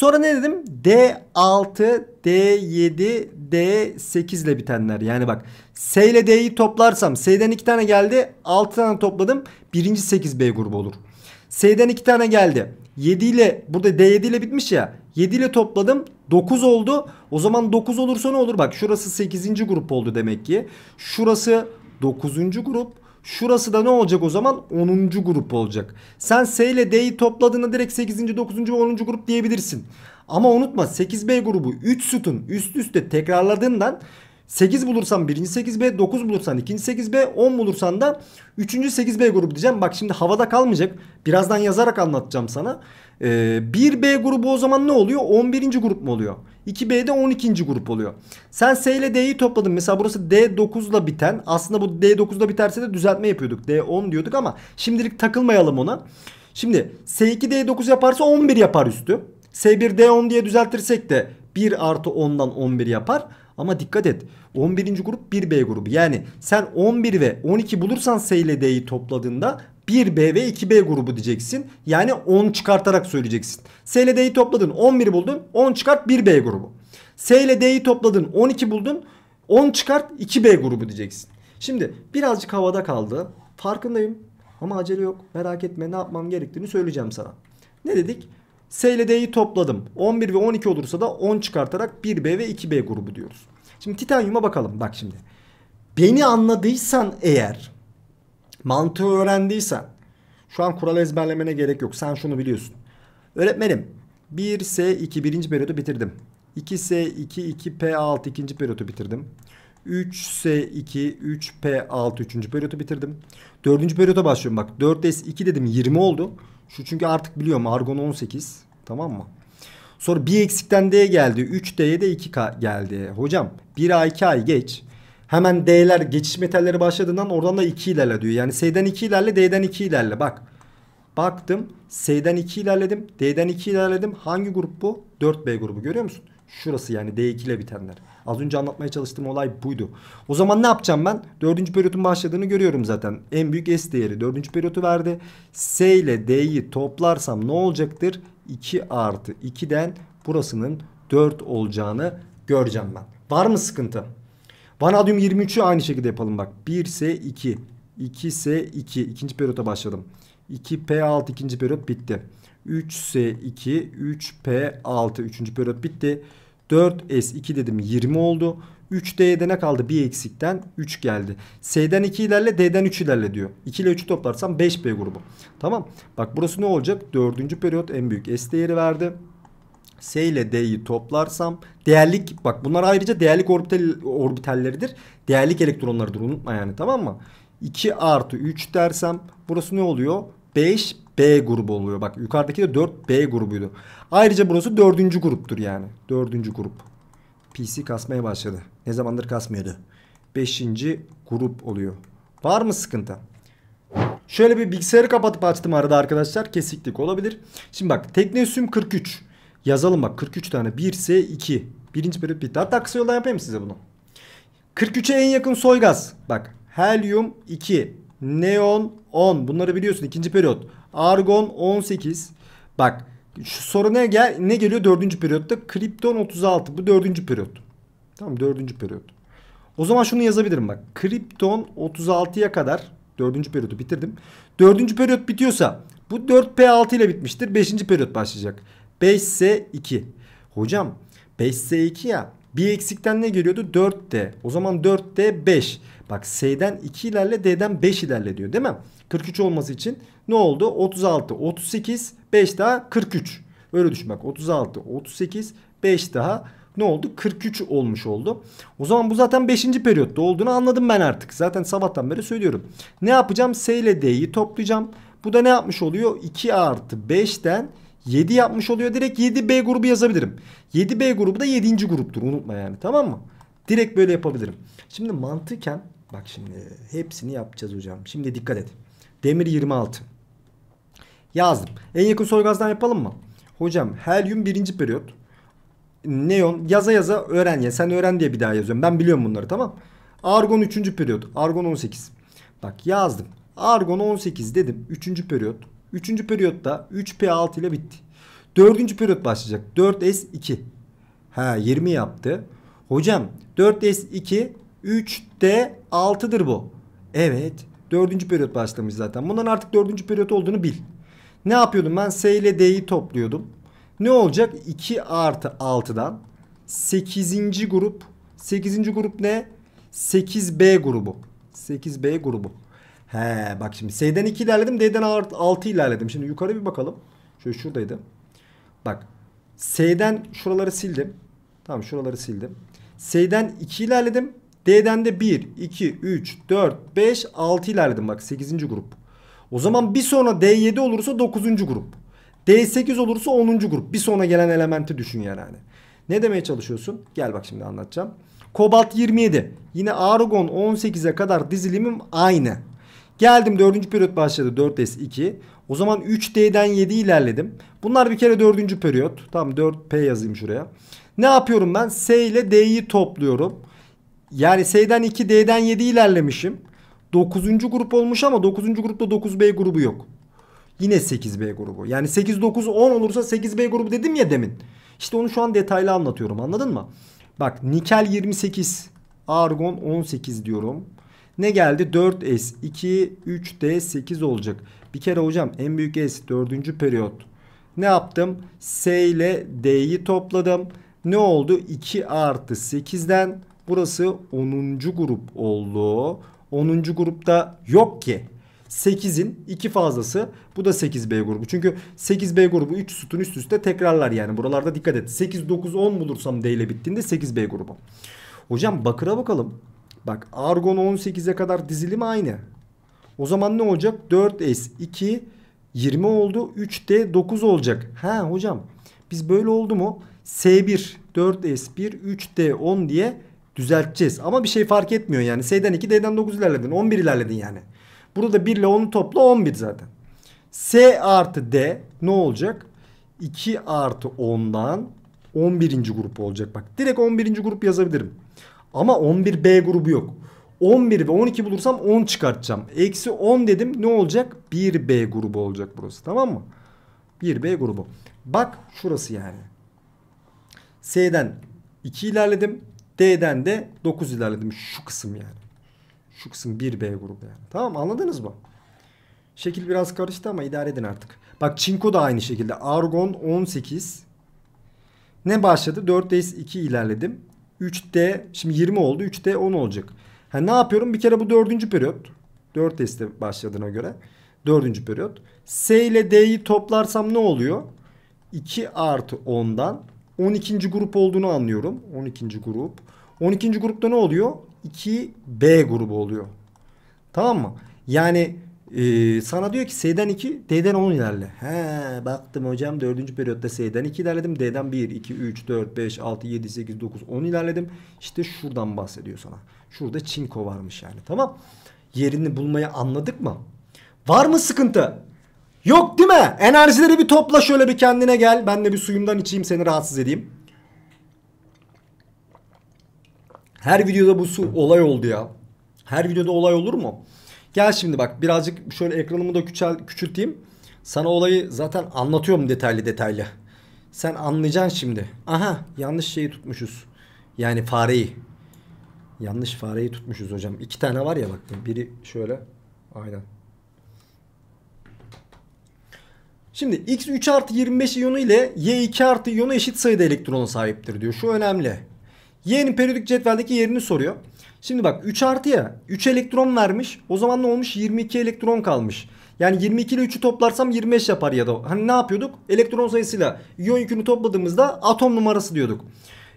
Sonra ne dedim? D6, D7, D8 ile bitenler. Yani bak S ile D'yi toplarsam S'den 2 tane geldi. 6 tane topladım. Birinci 8B grubu olur. S'den 2 tane geldi. 7 ile burada D7 ile bitmiş ya. 7 ile topladım. 9 oldu. O zaman 9 olursa ne olur? Bak şurası 8. grup oldu demek ki. Şurası 9. grup. Şurası da ne olacak o zaman? 10. grup olacak. Sen S ile D'yi topladığında direkt 8. 9. ve 10. grup diyebilirsin. Ama unutma 8B grubu 3 sütun üst üste tekrarladığından 8 bulursan 1. 8B, 9 bulursan 2. 8B, 10 bulursan da 3. 8B grubu diyeceğim. Bak şimdi havada kalmayacak. Birazdan yazarak anlatacağım sana. 1B ee, grubu o zaman ne oluyor? 11. grup mu oluyor? 2B'de 12. grup oluyor. Sen S ile D'yi topladın. Mesela burası d 9la biten. Aslında bu D9'da biterse de düzeltme yapıyorduk. D10 diyorduk ama şimdilik takılmayalım ona. Şimdi S2 D9 yaparsa 11 yapar üstü. S1 D10 diye düzeltirsek de 1 artı 10'dan 11 yapar. Ama dikkat et 11. grup 1B grubu. Yani sen 11 ve 12 bulursan S ile D'yi topladığında 1B ve 2B grubu diyeceksin. Yani 10 çıkartarak söyleyeceksin. S ile D'yi topladın 11 buldun. 10 çıkart 1B grubu. S ile D'yi topladın 12 buldun. 10 çıkart 2B grubu diyeceksin. Şimdi birazcık havada kaldı. Farkındayım. Ama acele yok. Merak etme ne yapmam gerektiğini söyleyeceğim sana. Ne dedik? S ile D'yi topladım. 11 ve 12 olursa da 10 çıkartarak 1B ve 2B grubu diyoruz. Şimdi titanyuma bakalım. Bak şimdi. Beni anladıysan eğer Mantığı öğrendiysen şu an kural ezberlemene gerek yok. Sen şunu biliyorsun. Öğretmenim 1S2 birinci periyodu bitirdim. 2S2 2P6 ikinci periyodu bitirdim. 3S2 3P6 üçüncü periyodu bitirdim. Dördüncü periyoda başlıyorum bak. 4S2 dedim 20 oldu. Şu çünkü artık biliyorum argon 18 tamam mı? Sonra bir eksikten D geldi. 3D'ye de 2K geldi. Hocam 1A 2A'yı geç. Hemen D'ler geçiş metalleri başladığından oradan da 2 ilerle diyor. Yani S'den 2 ilerle D'den 2 ilerle bak. Baktım S'den 2 ilerledim D'den 2 ilerledim. Hangi grup bu? 4B grubu görüyor musun? Şurası yani D2 ile bitenler. Az önce anlatmaya çalıştığım olay buydu. O zaman ne yapacağım ben? Dördüncü periyotun başladığını görüyorum zaten. En büyük S değeri dördüncü periyotu verdi. S ile D'yi toplarsam ne olacaktır? 2 artı 2'den burasının 4 olacağını göreceğim ben. Var mı sıkıntı? Vanadyum 23'ü aynı şekilde yapalım bak. 1S2, 2S2 ikinci periyota başladım. 2P6 ikinci periyot bitti. 3S2, 3P6 üçüncü periyot bitti. 4S2 dedim 20 oldu. 3D'ye ne kaldı? Bir eksikten 3 geldi. S'den 2 ilerle D'den 3 ilerle diyor. 2 ile 3'ü toplarsam 5B grubu. Tamam. Bak burası ne olacak? 4. periyot en büyük S değeri verdi. S ile D'yi toplarsam değerlik bak bunlar ayrıca değerlik orbital, orbitalleridir. Değerlik elektronlarıdır unutma yani tamam mı? 2 artı 3 dersem burası ne oluyor? 5 B grubu oluyor. Bak yukarıdaki de 4 B grubuydu. Ayrıca burası 4. gruptur yani. 4. grup. PC kasmaya başladı. Ne zamandır kasmıyordu. 5. grup oluyor. Var mı sıkıntı? Şöyle bir bilgisayarı kapatıp açtım arada arkadaşlar. Kesiklik olabilir. Şimdi bak teknesüm 43. Yazalım bak 43 tane. 1S2. Birinci periyot bitti. Hatta kısa yoldan yapayım size bunu. 43'e en yakın soy gaz. Bak helyum 2. Neon 10. Bunları biliyorsun ikinci periyot. Argon 18. Bak şu soru ne, gel ne geliyor dördüncü periyotta? Kripton 36. Bu dördüncü periyot. Tamam dördüncü periyot. O zaman şunu yazabilirim bak. Kripton 36'ya kadar dördüncü periyotu bitirdim. Dördüncü periyot bitiyorsa bu 4P6 ile bitmiştir. Beşinci periyot başlayacak. 5 ise 2. Hocam 5 ise 2 ya. Bir eksikten ne geliyordu? 4D. O zaman 4D 5. Bak S'den 2 ilerle D'den 5 ilerle diyor değil mi? 43 olması için ne oldu? 36, 38, 5 daha 43. Öyle düşün bak 36, 38, 5 daha ne oldu? 43 olmuş oldu. O zaman bu zaten 5. periyotta olduğunu anladım ben artık. Zaten sabahtan beri söylüyorum. Ne yapacağım? S ile D'yi toplayacağım. Bu da ne yapmış oluyor? 2 artı 5'ten 7 yapmış oluyor. Direkt 7B grubu yazabilirim. 7B grubu da 7. gruptur. Unutma yani tamam mı? Direkt böyle yapabilirim. Şimdi mantıken bak şimdi hepsini yapacağız hocam. Şimdi dikkat et. Demir 26. Yazdım. En yakın soygazdan yapalım mı? Hocam helyum birinci periyot. Neon yaza yaza öğren ya. Sen öğren diye bir daha yazıyorum. Ben biliyorum bunları tamam. Argon 3. periyot. Argon 18. Bak yazdım. Argon 18 dedim. 3. periyot. Üçüncü periyotta 3P6 ile bitti. Dördüncü periyot başlayacak. 4S2. Ha 20 yaptı. Hocam 4S2 3D6'dır bu. Evet. dördüncü periyot başlamış zaten. Bundan artık dördüncü periyot olduğunu bil. Ne yapıyordum ben? S ile D'yi topluyordum. Ne olacak? 2 artı 6'dan 8. grup. 8. grup ne? 8B grubu. 8B grubu. He bak şimdi S'den 2 ilerledim. D'den 6 ilerledim. Şimdi yukarı bir bakalım. Şöyle şuradaydı. Bak S'den şuraları sildim. Tamam şuraları sildim. S'den 2 ilerledim. D'den de 1, 2, 3, 4, 5, 6 ilerledim. Bak 8. grup. O zaman bir sonra D7 olursa 9. grup. D8 olursa 10. grup. Bir sonra gelen elementi düşün yani. Ne demeye çalışıyorsun? Gel bak şimdi anlatacağım. Kobalt 27. Yine argon 18'e kadar dizilimim aynı. Geldim dördüncü periyot başladı 4S2. O zaman 3D'den 7 ilerledim. Bunlar bir kere dördüncü periyot. Tamam 4P yazayım şuraya. Ne yapıyorum ben? S ile D'yi topluyorum. Yani S'den 2 D'den 7 ilerlemişim. 9. grup olmuş ama 9. grupta 9B grubu yok. Yine 8B grubu. Yani 8, 9, 10 olursa 8B grubu dedim ya demin. İşte onu şu an detaylı anlatıyorum anladın mı? Bak nikel 28, argon 18 diyorum. Ne geldi? 4S 2 3D 8 olacak. Bir kere hocam en büyük S 4. periyot. Ne yaptım? S ile D'yi topladım. Ne oldu? 2 artı 8'den burası 10. grup oldu. 10. grupta yok ki. 8'in 2 fazlası bu da 8B grubu. Çünkü 8B grubu 3 sütun üst üste tekrarlar yani. Buralarda dikkat et. 8, 9, 10 bulursam D ile bittiğinde 8B grubu. Hocam bakıra bakalım. Bak argon 18'e kadar dizilim aynı. O zaman ne olacak? 4S 2 20 oldu. 3D 9 olacak. Ha hocam biz böyle oldu mu? S1 4S1 3D 10 diye düzelteceğiz. Ama bir şey fark etmiyor yani. S'den 2 D'den 9 ilerledin. 11 ilerledin yani. Burada 1 ile 10'u topla 11 zaten. S artı D ne olacak? 2 artı 10'dan 11. grup olacak. Bak direkt 11. grup yazabilirim. Ama 11B grubu yok. 11 ve 12 bulursam 10 çıkartacağım. Eksi 10 dedim ne olacak? 1B grubu olacak burası tamam mı? 1B grubu. Bak şurası yani. S'den 2 ilerledim. D'den de 9 ilerledim. Şu kısım yani. Şu kısım 1B grubu yani. Tamam anladınız mı? Şekil biraz karıştı ama idare edin artık. Bak çinko da aynı şekilde. Argon 18. Ne başladı? 4 s 2 ilerledim. 3D şimdi 20 oldu. 3D 10 olacak. Ha, ne yapıyorum? Bir kere bu dördüncü periyot. 4 teste başladığına göre. Dördüncü periyot. S ile D'yi toplarsam ne oluyor? 2 artı 10'dan 12. grup olduğunu anlıyorum. 12. grup. 12. grupta ne oluyor? 2B grubu oluyor. Tamam mı? Yani ee, sana diyor ki S'den 2, D'den 10 ilerle. He baktım hocam 4. periyotta S'den 2 ilerledim. D'den 1, 2, 3, 4, 5, 6, 7, 8, 9, 10 ilerledim. İşte şuradan bahsediyor sana. Şurada çinko varmış yani tamam. Yerini bulmayı anladık mı? Var mı sıkıntı? Yok değil mi? Enerjileri bir topla şöyle bir kendine gel. Ben de bir suyumdan içeyim seni rahatsız edeyim. Her videoda bu su olay oldu ya. Her videoda olay olur mu? Gel şimdi bak birazcık şöyle ekranımı da küçel, küçülteyim. Sana olayı zaten anlatıyorum detaylı detaylı. Sen anlayacaksın şimdi. Aha yanlış şeyi tutmuşuz. Yani fareyi. Yanlış fareyi tutmuşuz hocam. İki tane var ya bak. Biri şöyle. Aynen. Şimdi X3 artı 25 iyonu ile Y2 artı iyonu eşit sayıda elektronu sahiptir diyor. Şu önemli. Y'nin periyodik cetveldeki yerini soruyor. Şimdi bak 3 artı ya 3 elektron vermiş. O zaman ne olmuş? 22 elektron kalmış. Yani 22 ile 3'ü toplarsam 25 yapar ya da hani ne yapıyorduk? Elektron sayısıyla iyon yükünü topladığımızda atom numarası diyorduk.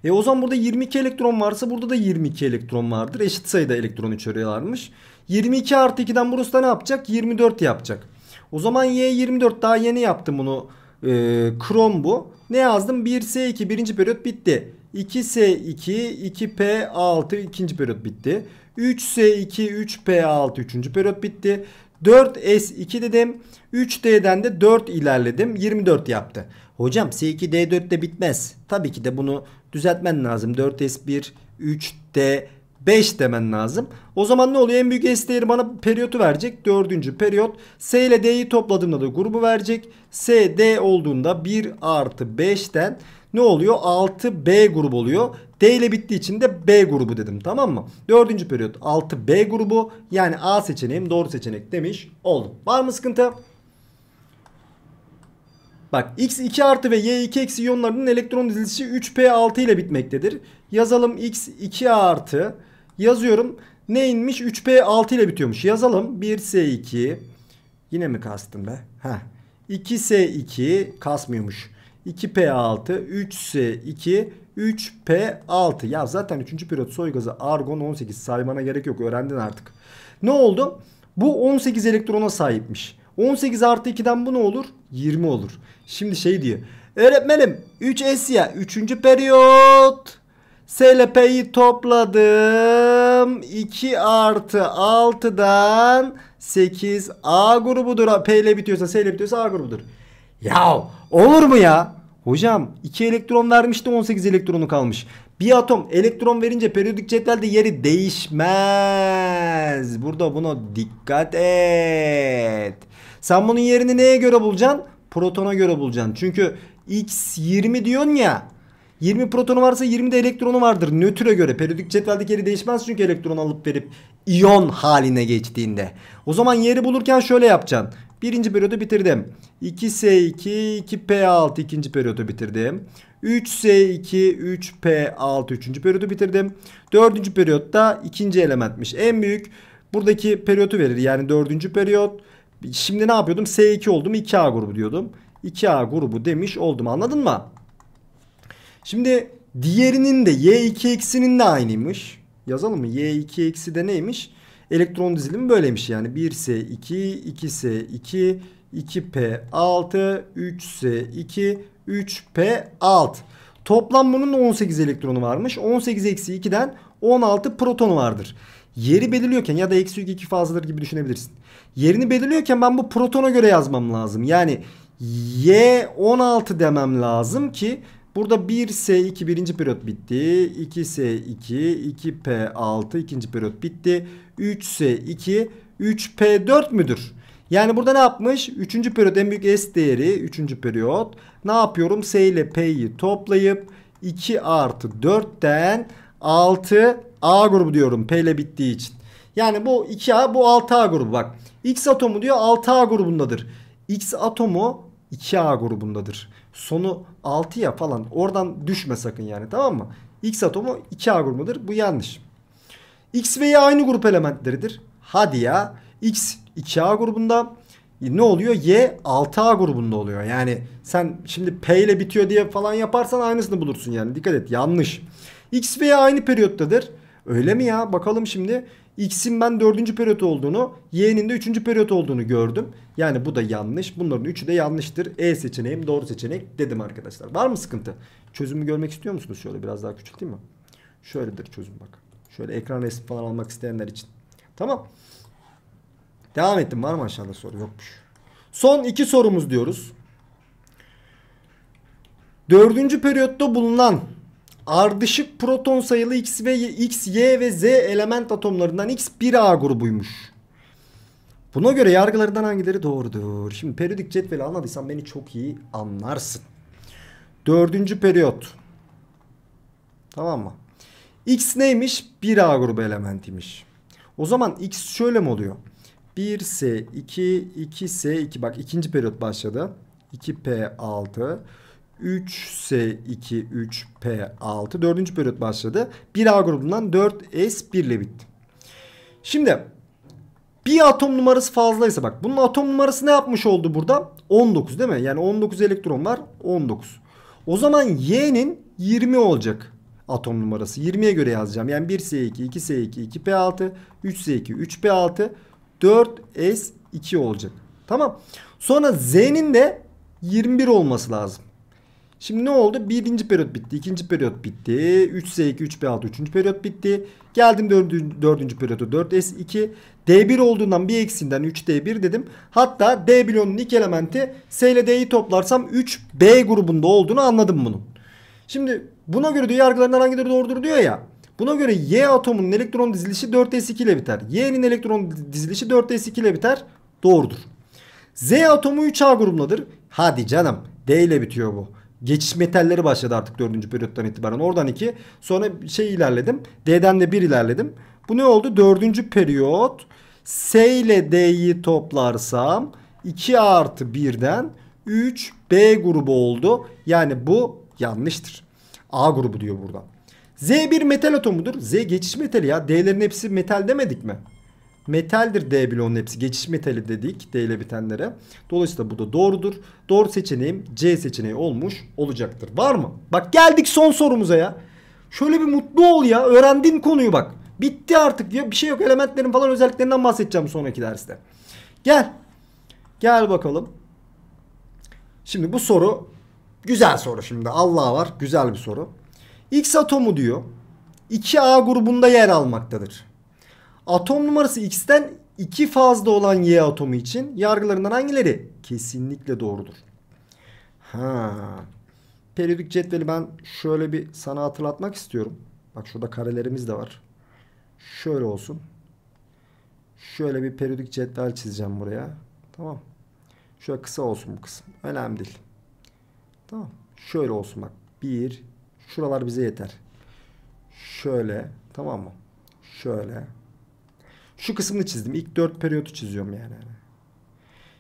E o zaman burada 22 elektron varsa burada da 22 elektron vardır. Eşit sayıda elektron içeriyorlarmış. 22 artı 2'den burası da ne yapacak? 24 yapacak. O zaman Y24 daha yeni yaptım bunu. E, ee, krom bu. Ne yazdım? 1S2 birinci periyot bitti. 2S2, 2P6 ikinci periyot bitti. 3S2, 3P6 üçüncü periyot bitti. 4S2 dedim. 3D'den de 4 ilerledim. 24 yaptı. Hocam S2 D4'te bitmez. Tabii ki de bunu düzeltmen lazım. 4S1, 3D 5 demen lazım. O zaman ne oluyor? En büyük S değeri bana periyotu verecek. Dördüncü periyot. S ile D'yi topladığımda da grubu verecek. S, D olduğunda 1 artı 5'ten ne oluyor? 6B grubu oluyor. D ile bittiği için de B grubu dedim tamam mı? Dördüncü periyot 6B grubu yani A seçeneğim doğru seçenek demiş oldum. Var mı sıkıntı? Bak x2 artı ve y2 eksi iyonlarının elektron dizilişi 3p6 ile bitmektedir. Yazalım x2 artı Yazıyorum. Neymiş? 3P6 ile bitiyormuş. Yazalım. 1S2. Yine mi kastım be? Heh. 2S2 kasmıyormuş. 2P6, 3S2, 3P6. Ya zaten 3. periyot soy argon 18 saymana gerek yok. Öğrendin artık. Ne oldu? Bu 18 elektrona sahipmiş. 18 artı 2'den bu ne olur? 20 olur. Şimdi şey diyor. Öğretmenim 3S ya 3. periyot. SLP'yi topladım. 2 artı 6'dan 8 A grubudur. P ile bitiyorsa S ile bitiyorsa A grubudur. Ya olur mu ya? Hocam 2 elektron vermişti 18 elektronu kalmış. Bir atom elektron verince periyodik cetvelde yeri değişmez. Burada buna dikkat et. Sen bunun yerini neye göre bulacaksın? Protona göre bulacaksın. Çünkü x20 diyorsun ya. 20 protonu varsa 20 de elektronu vardır nötre göre. Periyodik cetveldeki yeri değişmez çünkü elektron alıp verip iyon haline geçtiğinde. O zaman yeri bulurken şöyle yapacaksın. Birinci periyodu bitirdim. 2S2, 2P6 ikinci periyodu bitirdim. 3S2, 3P6 üçüncü periyodu bitirdim. Dördüncü periyotta ikinci elementmiş. En büyük buradaki periyotu verir. Yani dördüncü periyot. Şimdi ne yapıyordum? S2 oldum 2A grubu diyordum. 2A grubu demiş oldum anladın mı? Şimdi diğerinin de y2 eksinin de aynıymış. Yazalım mı? y2 eksi de neymiş? Elektron dizilimi böyleymiş yani. 1s2, 2s2, 2p6, 3s2, 3p6. Toplam bunun 18 elektronu varmış. 18 eksi 2'den 16 protonu vardır. Yeri belirliyorken ya da eksi 2 fazladır gibi düşünebilirsin. Yerini belirliyorken ben bu protona göre yazmam lazım. Yani y16 demem lazım ki Burada 1S2 birinci periyot bitti. 2S2, 2P6 ikinci periyot bitti. 3S2, 3P4 müdür? Yani burada ne yapmış? Üçüncü periyot en büyük S değeri üçüncü periyot. Ne yapıyorum? S ile P'yi toplayıp 2 artı 4'ten 6 A grubu diyorum P ile bittiği için. Yani bu 2A bu 6A grubu bak. X atomu diyor 6A grubundadır. X atomu 2A grubundadır sonu ya falan oradan düşme sakın yani tamam mı? X atomu 2A grubudur. Bu yanlış. X ve Y aynı grup elementleridir. Hadi ya. X 2A grubunda e, ne oluyor? Y 6A grubunda oluyor. Yani sen şimdi P ile bitiyor diye falan yaparsan aynısını bulursun yani. Dikkat et yanlış. X ve Y aynı periyottadır. Öyle mi ya? Bakalım şimdi. X'in ben dördüncü periyot olduğunu, Y'nin de üçüncü periyot olduğunu gördüm. Yani bu da yanlış. Bunların üçü de yanlıştır. E seçeneğim doğru seçenek dedim arkadaşlar. Var mı sıkıntı? Çözümü görmek istiyor musunuz? Şöyle biraz daha küçülteyim mi? Şöyledir çözüm bak. Şöyle ekran resmi falan almak isteyenler için. Tamam. Devam ettim. Var mı aşağıda soru? Yokmuş. Son iki sorumuz diyoruz. Dördüncü periyotta bulunan ardışık proton sayılı X ve X, Y ve Z element atomlarından X 1A grubuymuş. Buna göre yargılarından hangileri doğrudur? Şimdi periyodik cetveli anladıysan beni çok iyi anlarsın. Dördüncü periyot. Tamam mı? X neymiş? 1A grubu elementiymiş. O zaman X şöyle mi oluyor? 1S2, 2S2. Bak ikinci periyot başladı. 2P6. 3S2, 3P6. Dördüncü periyot başladı. 1A grubundan 4S1 ile bitti. Şimdi bir atom numarası fazlaysa bak bunun atom numarası ne yapmış oldu burada? 19 değil mi? Yani 19 elektron var 19. O zaman Y'nin 20 olacak atom numarası. 20'ye göre yazacağım. Yani 1S2, 2S2, 2P6, 3S2, 3P6, 4S2 olacak. Tamam. Sonra Z'nin de 21 olması lazım. Şimdi ne oldu? Birinci periyot bitti. ikinci periyot bitti. 3S2, 3P6, üçüncü periyot bitti. Geldim dördüncü, dördüncü periyoda 4S2. D1 olduğundan bir eksinden 3D1 dedim. Hatta D bloğunun ilk elementi S ile D'yi toplarsam 3B grubunda olduğunu anladım bunun. Şimdi buna göre diyor yargılarından hangileri doğrudur diyor ya. Buna göre Y atomunun elektron dizilişi 4s2 ile biter. Y'nin elektron dizilişi 4s2 ile biter. Doğrudur. Z atomu 3A grubundadır. Hadi canım. D ile bitiyor bu geçiş metalleri başladı artık dördüncü periyottan itibaren. Oradan iki, Sonra şey ilerledim. D'den de bir ilerledim. Bu ne oldu? Dördüncü periyot S ile D'yi toplarsam 2 artı 1'den 3 B grubu oldu. Yani bu yanlıştır. A grubu diyor burada. Z bir metal atomudur. Z geçiş metali ya. D'lerin hepsi metal demedik mi? Metaldir D bloğunun hepsi. Geçiş metali dedik D ile bitenlere. Dolayısıyla bu da doğrudur. Doğru seçeneğim C seçeneği olmuş olacaktır. Var mı? Bak geldik son sorumuza ya. Şöyle bir mutlu ol ya. öğrendin konuyu bak. Bitti artık ya Bir şey yok. Elementlerin falan özelliklerinden bahsedeceğim sonraki derste. Gel. Gel bakalım. Şimdi bu soru güzel soru şimdi. Allah var. Güzel bir soru. X atomu diyor. 2A grubunda yer almaktadır. Atom numarası x'ten 2 fazla olan y atomu için yargılarından hangileri? Kesinlikle doğrudur. Ha. Periyodik cetveli ben şöyle bir sana hatırlatmak istiyorum. Bak şurada karelerimiz de var. Şöyle olsun. Şöyle bir periyodik cetvel çizeceğim buraya. Tamam. Şöyle kısa olsun bu kısım. Önemli değil. Tamam. Şöyle olsun bak. Bir. Şuralar bize yeter. Şöyle. Tamam mı? Şöyle. Şu kısmını çizdim. İlk dört periyotu çiziyorum yani.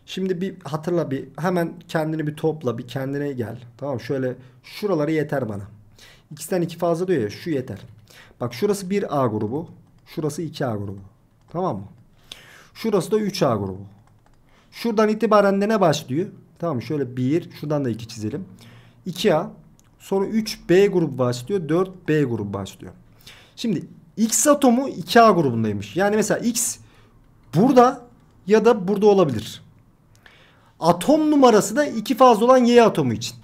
Şimdi bir hatırla bir hemen kendini bir topla bir kendine gel. Tamam şöyle şuraları yeter bana. İkisinden iki fazla diyor ya şu yeter. Bak şurası bir a grubu. Şurası 2A grubu. Tamam mı? Şurası da 3A grubu. Şuradan itibaren de ne başlıyor? Tamam şöyle 1 şuradan da 2 çizelim. 2A sonra 3B grubu başlıyor 4B grubu başlıyor. Şimdi X atomu 2A grubundaymış. Yani mesela X burada ya da burada olabilir. Atom numarası da 2 fazla olan Y atomu için.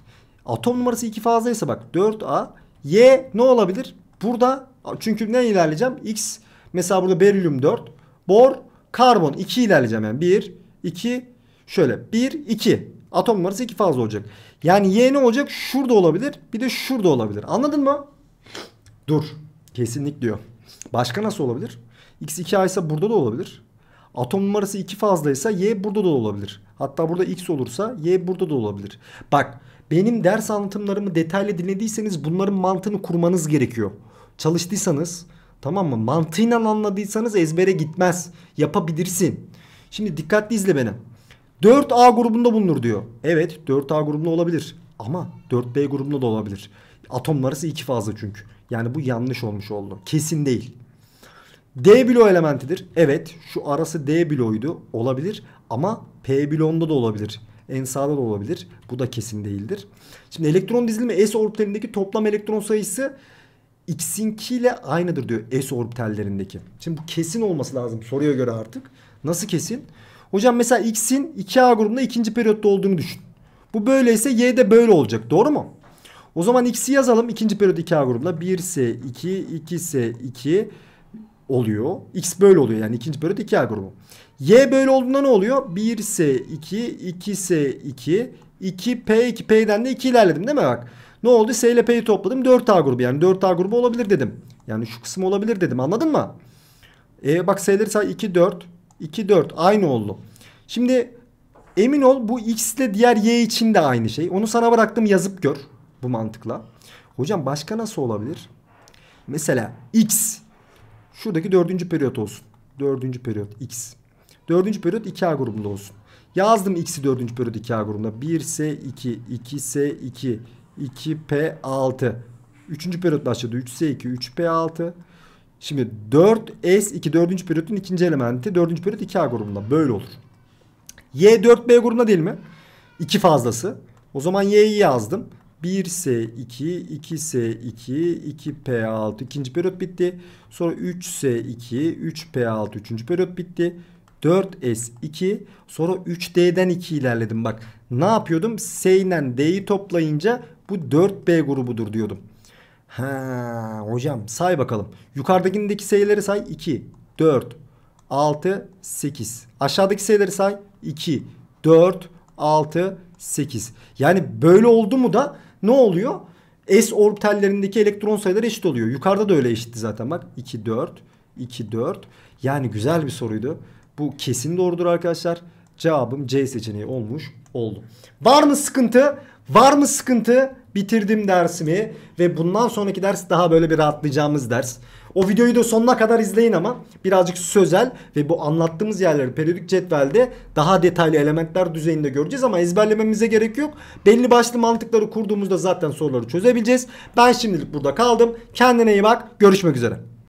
Atom numarası 2 fazlaysa bak 4A. Y ne olabilir? Burada çünkü ne ilerleyeceğim? X mesela burada berilyum 4. Bor karbon 2 ilerleyeceğim yani 1 2 şöyle 1 2 atom numarası 2 fazla olacak. Yani Y ne olacak? Şurada olabilir. Bir de şurada olabilir. Anladın mı? Dur. Kesinlik diyor. Başka nasıl olabilir? X2A ise burada da olabilir. Atom numarası 2 fazlaysa Y burada da olabilir. Hatta burada X olursa Y burada da olabilir. Bak benim ders anlatımlarımı detaylı dinlediyseniz bunların mantığını kurmanız gerekiyor. Çalıştıysanız tamam mı? Mantığıyla anladıysanız ezbere gitmez. Yapabilirsin. Şimdi dikkatli izle beni. 4A grubunda bulunur diyor. Evet 4A grubunda olabilir. Ama 4B grubunda da olabilir. Atom numarası 2 fazla çünkü. Yani bu yanlış olmuş oldu. Kesin değil. D bloğu elementidir. Evet şu arası D bloğuydu. Olabilir ama P bloğunda da olabilir. En sağda da olabilir. Bu da kesin değildir. Şimdi elektron dizilimi S orbitalindeki toplam elektron sayısı X'inkiyle aynıdır diyor S orbitallerindeki. Şimdi bu kesin olması lazım soruya göre artık. Nasıl kesin? Hocam mesela X'in 2A grubunda ikinci periyotta olduğunu düşün. Bu böyleyse Y'de böyle olacak. Doğru mu? O zaman x'i yazalım. ikinci periyot 2A grubunda 1S2, 2S2 oluyor. X böyle oluyor yani ikinci periyot 2A grubu. Y böyle olduğunda ne oluyor? 1S2, 2S2, 2P2, P'den de 2 ilerledim değil mi bak? Ne oldu? S ile P'yi topladım. 4A grubu yani 4A grubu olabilir dedim. Yani şu kısım olabilir dedim anladın mı? E bak sayıları say 2, 4, 2, 4 aynı oldu. Şimdi emin ol bu X ile diğer Y için de aynı şey. Onu sana bıraktım yazıp gör bu mantıkla. Hocam başka nasıl olabilir? Mesela x şuradaki dördüncü periyot olsun. Dördüncü periyot x. Dördüncü periyot 2A grubunda olsun. Yazdım x'i dördüncü periyot 2A grubunda. 1S2, 2S2, 2P6. Üçüncü periyot başladı. 3S2, 3P6. Şimdi 4S2 dördüncü periyotun ikinci elementi. Dördüncü periyot 2A grubunda. Böyle olur. Y 4B grubunda değil mi? 2 fazlası. O zaman Y'yi yazdım. 1S2, 2S2, 2P6 ikinci periyot bitti. Sonra 3S2, 3P6 üçüncü periyot bitti. 4S2 sonra 3D'den 2 ilerledim bak. Ne yapıyordum? S ile D'yi toplayınca bu 4B grubudur diyordum. Ha hocam say bakalım. Yukarıdakindeki sayıları say 2, 4, 6, 8. Aşağıdaki sayıları say 2, 4, 6, 8. Yani böyle oldu mu da ne oluyor? S orbitallerindeki elektron sayıları eşit oluyor. Yukarıda da öyle eşitti zaten bak. 2, 4, 2, 4. Yani güzel bir soruydu. Bu kesin doğrudur arkadaşlar. Cevabım C seçeneği olmuş oldu. Var mı sıkıntı? Var mı sıkıntı? Bitirdim dersimi ve bundan sonraki ders daha böyle bir rahatlayacağımız ders. O videoyu da sonuna kadar izleyin ama birazcık sözel ve bu anlattığımız yerleri periyodik cetvelde daha detaylı elementler düzeyinde göreceğiz ama ezberlememize gerek yok. Belli başlı mantıkları kurduğumuzda zaten soruları çözebileceğiz. Ben şimdilik burada kaldım. Kendine iyi bak. Görüşmek üzere.